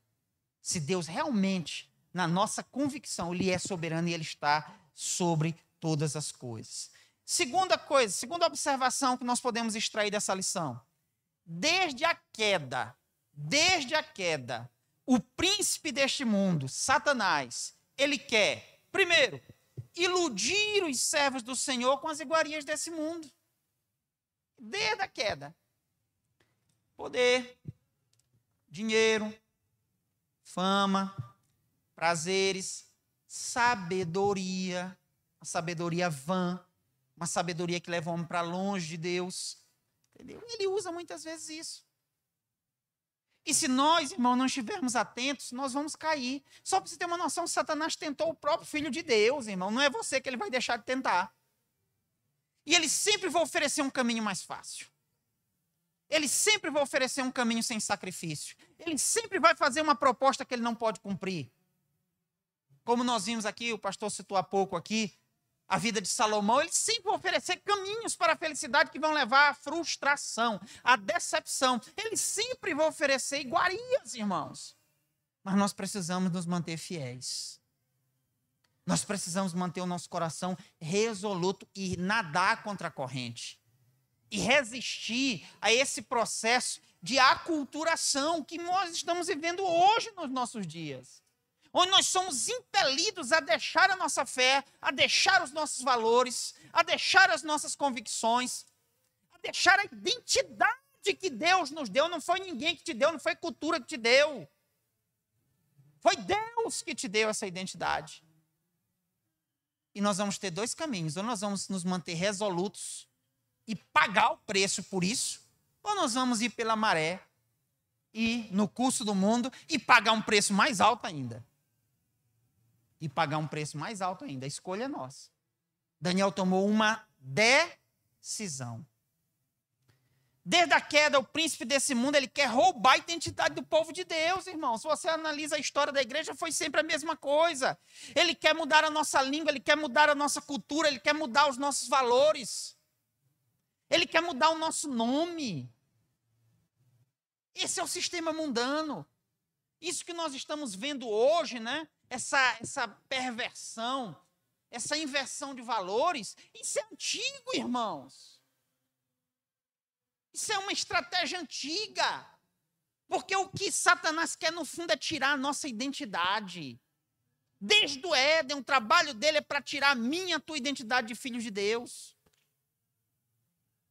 Se Deus realmente, na nossa convicção, Ele é soberano e Ele está sobre todas as coisas. Segunda coisa, segunda observação que nós podemos extrair dessa lição. Desde a queda, desde a queda, o príncipe deste mundo, Satanás, ele quer, primeiro, iludir os servos do Senhor com as iguarias desse mundo. Desde a queda. Poder, dinheiro, fama, prazeres, sabedoria, uma sabedoria vã, uma sabedoria que leva o homem para longe de Deus. Entendeu? Ele usa muitas vezes isso. E se nós, irmão, não estivermos atentos, nós vamos cair. Só para você ter uma noção, Satanás tentou o próprio filho de Deus, irmão. Não é você que ele vai deixar de tentar. E ele sempre vai oferecer um caminho mais fácil. Ele sempre vai oferecer um caminho sem sacrifício. Ele sempre vai fazer uma proposta que ele não pode cumprir. Como nós vimos aqui, o pastor citou há pouco aqui, a vida de Salomão, ele sempre vai oferecer caminhos para a felicidade que vão levar à frustração, à decepção. Ele sempre vai oferecer iguarias, irmãos. Mas nós precisamos nos manter fiéis. Nós precisamos manter o nosso coração resoluto e nadar contra a corrente e resistir a esse processo de aculturação que nós estamos vivendo hoje nos nossos dias. Onde nós somos impelidos a deixar a nossa fé, a deixar os nossos valores, a deixar as nossas convicções, a deixar a identidade que Deus nos deu. Não foi ninguém que te deu, não foi cultura que te deu. Foi Deus que te deu essa identidade. E nós vamos ter dois caminhos: ou nós vamos nos manter resolutos e pagar o preço por isso, ou nós vamos ir pela maré e no curso do mundo e pagar um preço mais alto ainda. E pagar um preço mais alto ainda. A escolha é nossa. Daniel tomou uma decisão. Desde a queda, o príncipe desse mundo, ele quer roubar a identidade do povo de Deus, irmão. Se você analisa a história da igreja, foi sempre a mesma coisa. Ele quer mudar a nossa língua, ele quer mudar a nossa cultura, ele quer mudar os nossos valores. Ele quer mudar o nosso nome. Esse é o sistema mundano. Isso que nós estamos vendo hoje, né? Essa, essa perversão, essa inversão de valores, isso é antigo, irmãos. Isso é uma estratégia antiga. Porque o que Satanás quer, no fundo, é tirar a nossa identidade. Desde o Éden, o trabalho dele é para tirar a minha, a tua identidade de filhos de Deus.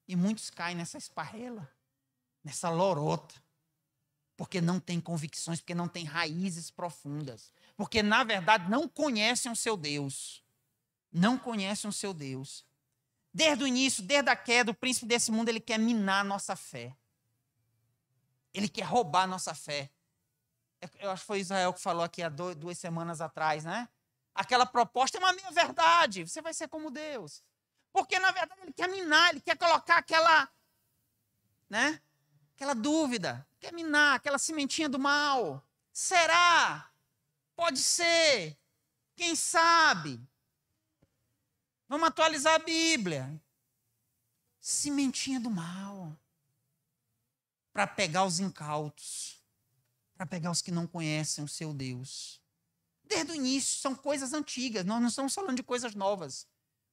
E muitos caem nessa esparrela, nessa lorota, porque não têm convicções, porque não têm raízes profundas, porque na verdade não conhecem o seu Deus. Não conhecem o seu Deus. Desde o início, desde a queda, o príncipe desse mundo ele quer minar a nossa fé. Ele quer roubar a nossa fé. Eu acho que foi Israel que falou aqui há duas semanas atrás, né? Aquela proposta é uma minha verdade. Você vai ser como Deus. Porque na verdade ele quer minar, ele quer colocar aquela, né? Aquela dúvida, quer minar aquela sementinha do mal. Será? Pode ser. Quem sabe? Vamos atualizar a Bíblia. Sementinha do mal. Para pegar os incautos, para pegar os que não conhecem o seu Deus. Desde o início, são coisas antigas, nós não estamos falando de coisas novas.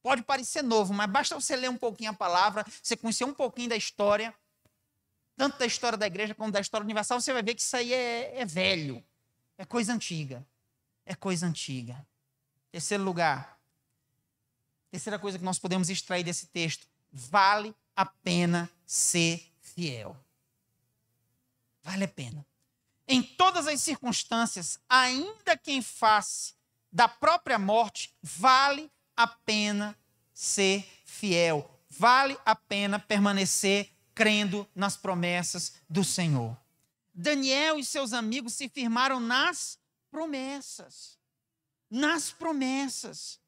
Pode parecer novo, mas basta você ler um pouquinho a palavra, você conhecer um pouquinho da história, tanto da história da igreja como da história universal, você vai ver que isso aí é, é velho, é coisa antiga. É coisa antiga. Terceiro lugar, terceira coisa que nós podemos extrair desse texto: vale a pena ser fiel. Vale a pena. Em todas as circunstâncias, ainda quem faz da própria morte, vale a pena ser fiel, vale a pena permanecer crendo nas promessas do Senhor. Daniel e seus amigos se firmaram nas promessas. Nas promessas.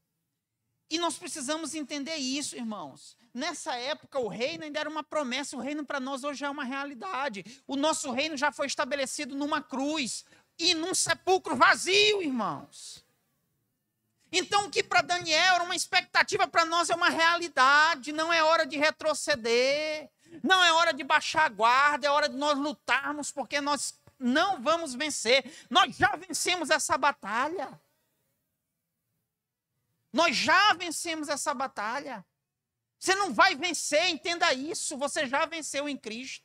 E nós precisamos entender isso, irmãos. Nessa época, o reino ainda era uma promessa, o reino para nós hoje é uma realidade. O nosso reino já foi estabelecido numa cruz e num sepulcro vazio, irmãos. Então, o que para Daniel era uma expectativa, para nós é uma realidade. Não é hora de retroceder, não é hora de baixar a guarda, é hora de nós lutarmos, porque nós não vamos vencer. Nós já vencemos essa batalha. Nós já vencemos essa batalha. Você não vai vencer, entenda isso. Você já venceu em Cristo.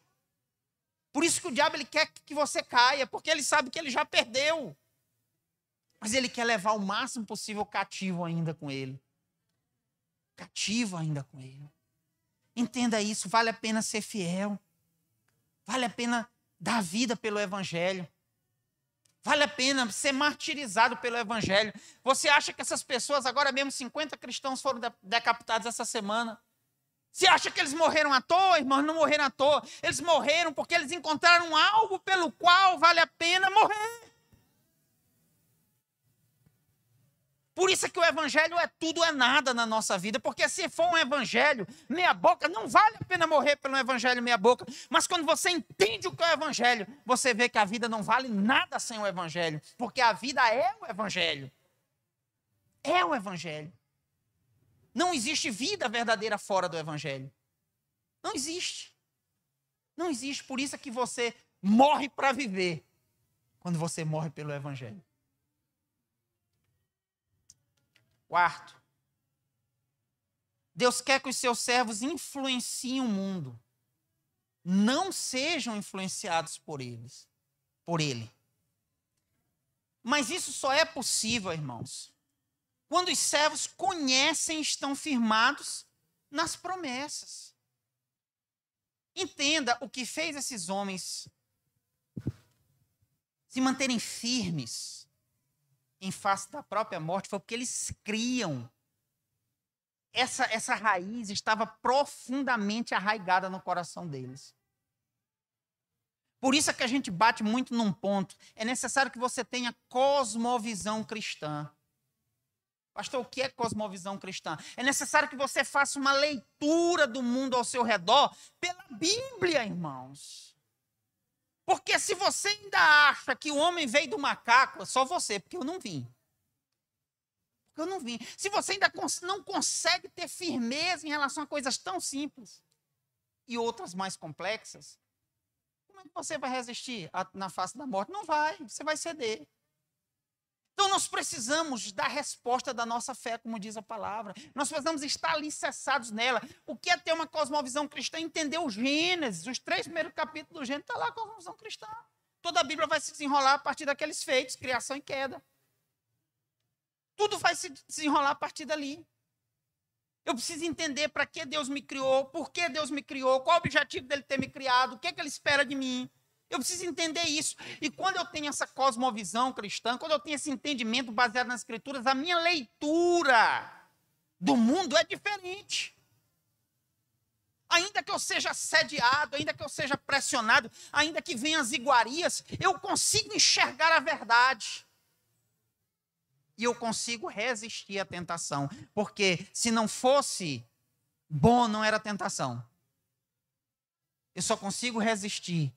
Por isso que o diabo ele quer que você caia, porque ele sabe que ele já perdeu. Mas ele quer levar o máximo possível cativo ainda com ele. Cativo ainda com ele. Entenda isso, vale a pena ser fiel. Vale a pena dar vida pelo evangelho. Vale a pena ser martirizado pelo Evangelho. Você acha que essas pessoas, agora mesmo 50 cristãos foram decapitados essa semana? Você acha que eles morreram à toa, irmãos? Não morreram à toa. Eles morreram porque eles encontraram algo pelo qual vale a pena morrer. Por isso que o evangelho é tudo é nada na nossa vida, porque se for um evangelho meia boca, não vale a pena morrer pelo evangelho meia boca, mas quando você entende o que é o evangelho, você vê que a vida não vale nada sem o evangelho, porque a vida é o evangelho. É o evangelho. Não existe vida verdadeira fora do evangelho. Não existe. Não existe, por isso é que você morre para viver quando você morre pelo evangelho. Quarto, Deus quer que os seus servos influenciem o mundo. Não sejam influenciados por eles, por ele. Mas isso só é possível, irmãos, quando os servos conhecem e estão firmados nas promessas. Entenda o que fez esses homens se manterem firmes em face da própria morte foi porque eles criam. Essa, essa raiz estava profundamente arraigada no coração deles. Por isso é que a gente bate muito num ponto. É necessário que você tenha cosmovisão cristã. Pastor, o que é cosmovisão cristã? É necessário que você faça uma leitura do mundo ao seu redor pela Bíblia, irmãos. Porque se você ainda acha que o homem veio do macaco, é só você, porque eu não vim. Porque eu não vim. Se você ainda não consegue ter firmeza em relação a coisas tão simples e outras mais complexas, como é que você vai resistir na face da morte? Não vai, você vai ceder. Então nós precisamos da resposta da nossa fé, como diz a palavra. Nós precisamos estar alicerçados nela. O que é ter uma cosmovisão cristã? Entender o Gênesis, os três primeiros capítulos do Gênesis, está lá a cosmovisão cristã. Toda a Bíblia vai se desenrolar a partir daqueles feitos, criação e queda. Tudo vai se desenrolar a partir dali. Eu preciso entender para que Deus me criou, por que Deus me criou, qual o objetivo dele ter me criado, o que, é que ele espera de mim. Eu preciso entender isso. E quando eu tenho essa cosmovisão cristã, quando eu tenho esse entendimento baseado nas Escrituras, a minha leitura do mundo é diferente. Ainda que eu seja assediado, ainda que eu seja pressionado, ainda que venham as iguarias, eu consigo enxergar a verdade. E eu consigo resistir à tentação. Porque se não fosse bom, não era tentação. Eu só consigo resistir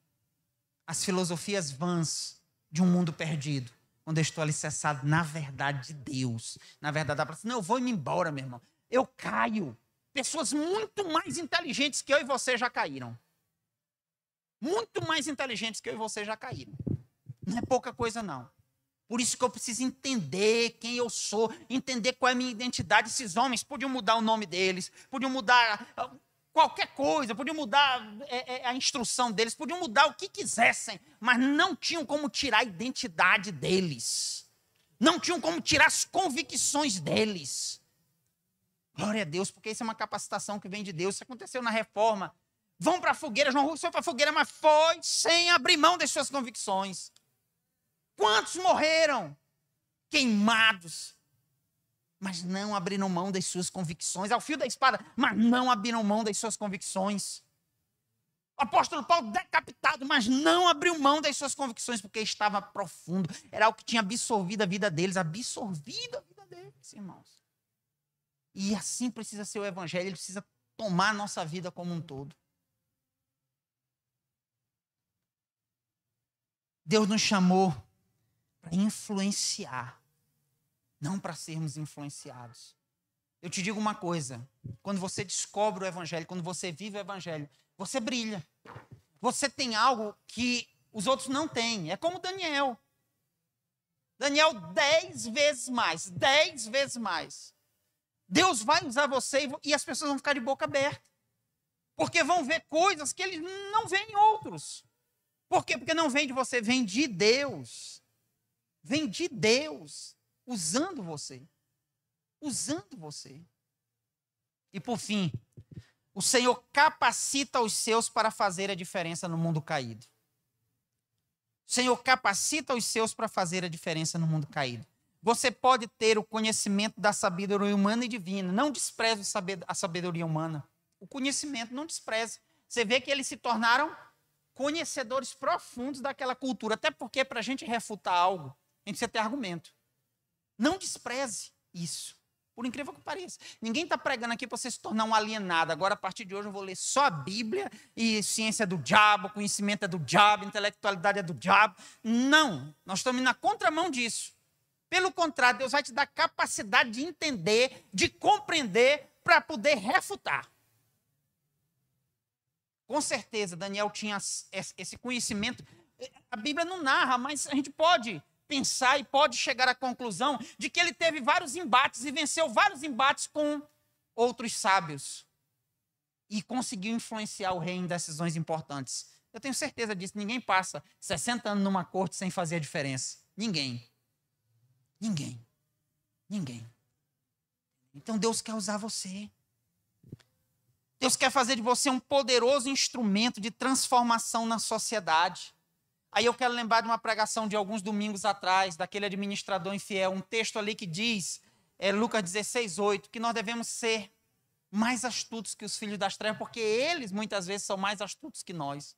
as filosofias vãs de um mundo perdido. Quando eu estou alicerçado na verdade de Deus. Na verdade, da assim, não, eu vou me embora, meu irmão. Eu caio. Pessoas muito mais inteligentes que eu e você já caíram. Muito mais inteligentes que eu e você já caíram. Não é pouca coisa, não. Por isso que eu preciso entender quem eu sou, entender qual é a minha identidade. Esses homens podiam mudar o nome deles, podiam mudar qualquer coisa, podiam mudar é, é, a instrução deles, podiam mudar o que quisessem, mas não tinham como tirar a identidade deles, não tinham como tirar as convicções deles. Glória a Deus, porque isso é uma capacitação que vem de Deus. Isso aconteceu na reforma. Vão para a fogueira, João Rufo foi para a fogueira, mas foi sem abrir mão das suas convicções. Quantos morreram queimados, mas não abriram mão das suas convicções. Ao é fio da espada, mas não abriram mão das suas convicções. O apóstolo Paulo decapitado, mas não abriu mão das suas convicções, porque estava profundo. Era algo que tinha absorvido a vida deles, absorvido a vida deles, irmãos. E assim precisa ser o evangelho, ele precisa tomar a nossa vida como um todo. Deus nos chamou para influenciar não para sermos influenciados. Eu te digo uma coisa: quando você descobre o Evangelho, quando você vive o Evangelho, você brilha. Você tem algo que os outros não têm. É como Daniel. Daniel, dez vezes mais, dez vezes mais. Deus vai usar você e as pessoas vão ficar de boca aberta. Porque vão ver coisas que eles não veem em outros. Por quê? Porque não vem de você, vem de Deus. Vem de Deus usando você. Usando você. E por fim, o Senhor capacita os seus para fazer a diferença no mundo caído. O Senhor capacita os seus para fazer a diferença no mundo caído. Você pode ter o conhecimento da sabedoria humana e divina. Não despreze a sabedoria humana. O conhecimento não despreze. Você vê que eles se tornaram conhecedores profundos daquela cultura. Até porque, para a gente refutar algo, a gente precisa ter argumento. Não despreze isso. Por incrível que pareça. Ninguém está pregando aqui para você se tornar um alienado. Agora, a partir de hoje, eu vou ler só a Bíblia e ciência é do diabo, conhecimento é do diabo, intelectualidade é do diabo. Não. Nós estamos na contramão disso. Pelo contrário, Deus vai te dar capacidade de entender, de compreender, para poder refutar. Com certeza, Daniel tinha esse conhecimento. A Bíblia não narra, mas a gente pode pensar e pode chegar à conclusão de que ele teve vários embates e venceu vários embates com outros sábios e conseguiu influenciar o rei em decisões importantes. Eu tenho certeza disso. Ninguém passa 60 anos numa corte sem fazer a diferença. Ninguém. Ninguém. Ninguém. Então Deus quer usar você. Deus quer fazer de você um poderoso instrumento de transformação na sociedade. Aí eu quero lembrar de uma pregação de alguns domingos atrás, daquele administrador infiel, um texto ali que diz, é Lucas 16, 8, que nós devemos ser mais astutos que os filhos das trevas, porque eles muitas vezes são mais astutos que nós.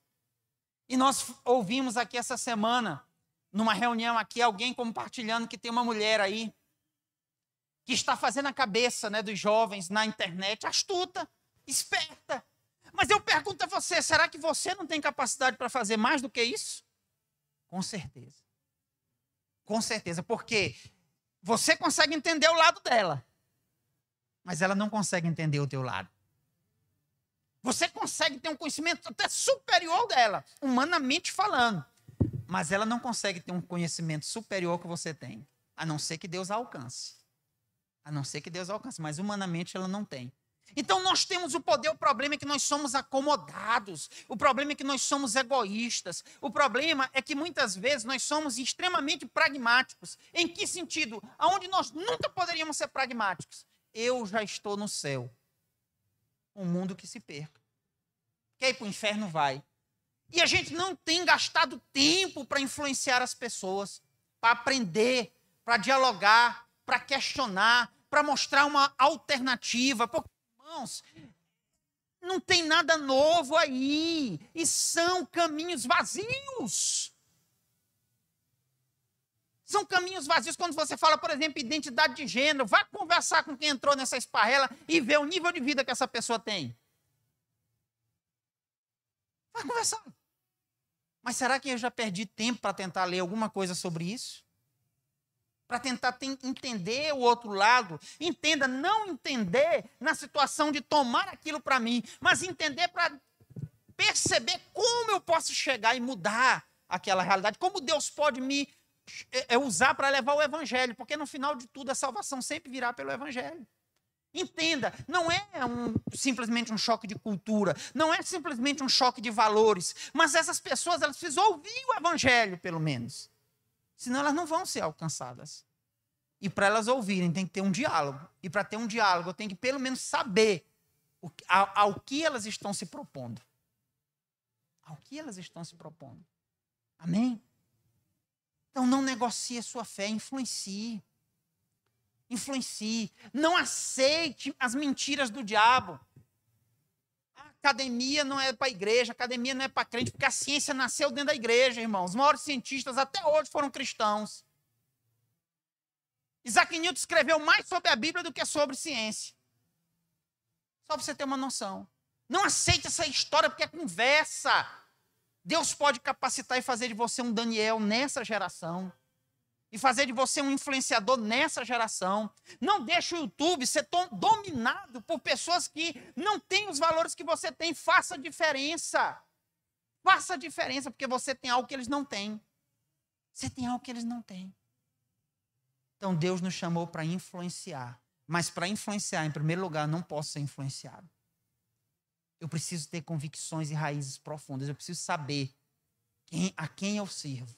E nós ouvimos aqui essa semana, numa reunião aqui, alguém compartilhando que tem uma mulher aí que está fazendo a cabeça né, dos jovens na internet, astuta, esperta. Mas eu pergunto a você, será que você não tem capacidade para fazer mais do que isso? Com certeza. Com certeza, porque você consegue entender o lado dela, mas ela não consegue entender o teu lado. Você consegue ter um conhecimento até superior dela, humanamente falando, mas ela não consegue ter um conhecimento superior que você tem, a não ser que Deus a alcance. A não ser que Deus a alcance, mas humanamente ela não tem. Então nós temos o poder, o problema é que nós somos acomodados, o problema é que nós somos egoístas, o problema é que muitas vezes nós somos extremamente pragmáticos. Em que sentido? Aonde nós nunca poderíamos ser pragmáticos? Eu já estou no céu. Um mundo que se perca. Quer ir para o inferno? Vai. E a gente não tem gastado tempo para influenciar as pessoas, para aprender, para dialogar, para questionar, para mostrar uma alternativa. Porque irmãos, não tem nada novo aí, e são caminhos vazios. São caminhos vazios quando você fala, por exemplo, identidade de gênero. Vá conversar com quem entrou nessa esparrela e ver o nível de vida que essa pessoa tem. Vá conversar. Mas será que eu já perdi tempo para tentar ler alguma coisa sobre isso? para tentar entender o outro lado. Entenda, não entender na situação de tomar aquilo para mim, mas entender para perceber como eu posso chegar e mudar aquela realidade, como Deus pode me é, é usar para levar o evangelho, porque no final de tudo a salvação sempre virá pelo evangelho. Entenda, não é um, simplesmente um choque de cultura, não é simplesmente um choque de valores, mas essas pessoas elas precisam ouvir o evangelho, pelo menos. Senão elas não vão ser alcançadas. E para elas ouvirem, tem que ter um diálogo. E para ter um diálogo, eu tenho que pelo menos saber o, ao, ao que elas estão se propondo. Ao que elas estão se propondo. Amém? Então não negocie a sua fé, influencie. Influencie. Não aceite as mentiras do diabo academia não é para igreja, academia não é para crente, porque a ciência nasceu dentro da igreja, irmãos. Os maiores cientistas até hoje foram cristãos. Isaac Newton escreveu mais sobre a Bíblia do que sobre ciência. Só para você ter uma noção. Não aceite essa história porque é conversa. Deus pode capacitar e fazer de você um Daniel nessa geração e fazer de você um influenciador nessa geração. Não deixe o YouTube ser dominado por pessoas que não têm os valores que você tem. Faça a diferença. Faça a diferença, porque você tem algo que eles não têm. Você tem algo que eles não têm. Então Deus nos chamou para influenciar. Mas para influenciar, em primeiro lugar, não posso ser influenciado. Eu preciso ter convicções e raízes profundas. Eu preciso saber quem, a quem eu sirvo.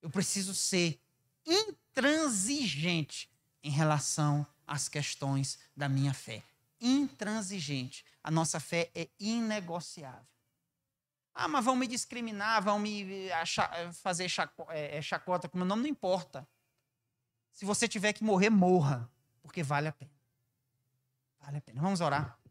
Eu preciso ser intransigente em relação às questões da minha fé. Intransigente. A nossa fé é inegociável. Ah, mas vão me discriminar, vão me eh, achar, eh, fazer chaco, é, chacota com meu nome, não importa. Se você tiver que morrer, morra, porque vale a pena. Vale a pena. Vamos orar.